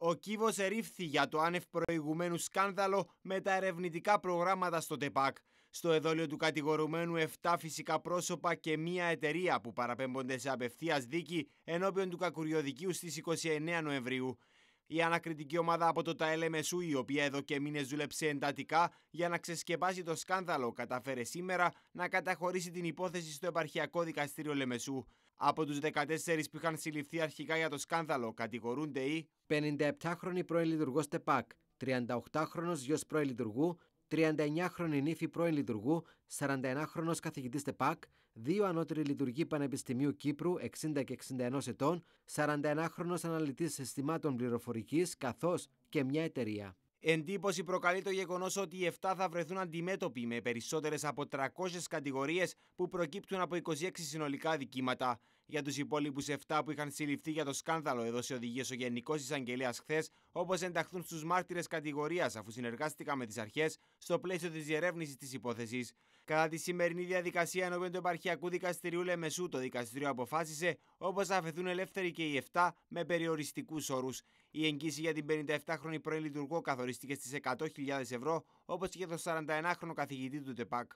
Ο κύβο ερήφθη για το άνευ προηγουμένου σκάνδαλο με τα ερευνητικά προγράμματα στο ΤΕΠΑΚ. Στο εδόλιο του κατηγορουμένου 7 φυσικά πρόσωπα και μία εταιρεία που παραπέμπονται σε απευθείας δίκη ενώπιον του Κακουριωδικίου στις 29 Νοεμβρίου. Η ανακριτική ομάδα από το ΤΑΕΛΕΜΕΣΟΥ, η οποία εδώ και μήνες δούλεψε εντατικά για να ξεσκεπάσει το σκάνδαλο, κατάφερε σήμερα να καταχωρήσει την υπόθεση στο Επαρχιακό Δικαστήριο Λεμεσού. Από τους 14 που είχαν συλληφθεί αρχικά για το σκάνδαλο, κατηγορούνται οι 57 χρονοι πρώην λειτουργός ΤΕΠΑΚ, 38χρονο γιος πρώην λειτουργού 39χρονη νύφη πρώην λειτουργού, 41χρονο καθηγητή ΤΕΠΑΚ, δύο ανώτεροι λειτουργοί Πανεπιστημίου Κύπρου 60 και 61 ετών, 41χρονο αναλυτής συστημάτων πληροφορικής καθώς και μια εταιρεία. Εντύπωση προκαλεί το γεγονός ότι οι 7 θα βρεθούν αντιμέτωποι με περισσότερες από 300 κατηγορίες που προκύπτουν από 26 συνολικά δικήματα. Για τους υπόλοιπους 7 που είχαν συλληφθεί για το σκάνδαλο, έδωσε οδηγίες ο Γενικός Εισαγγελέας χθες, όπως ενταχθούν στους μάρτυρες κατηγορίας αφού συνεργάστηκαν με τις αρχές στο πλαίσιο της διερεύνησης της υπόθεσης. Κατά τη σημερινή διαδικασία ενώπιον του Επαρχιακού Δικαστηρίου Λεμεσού, το δικαστήριο αποφάσισε όπως θα αφαιθούν ελεύθεροι και οι 7 με περιοριστικούς όρους. Η εγγύηση για την 57χρονη πρώην λειτουργό καθορίστηκε στις 100.000 ευρώ, όπως και για το 41χρονο καθηγητή του ΤΕΠΑΚ.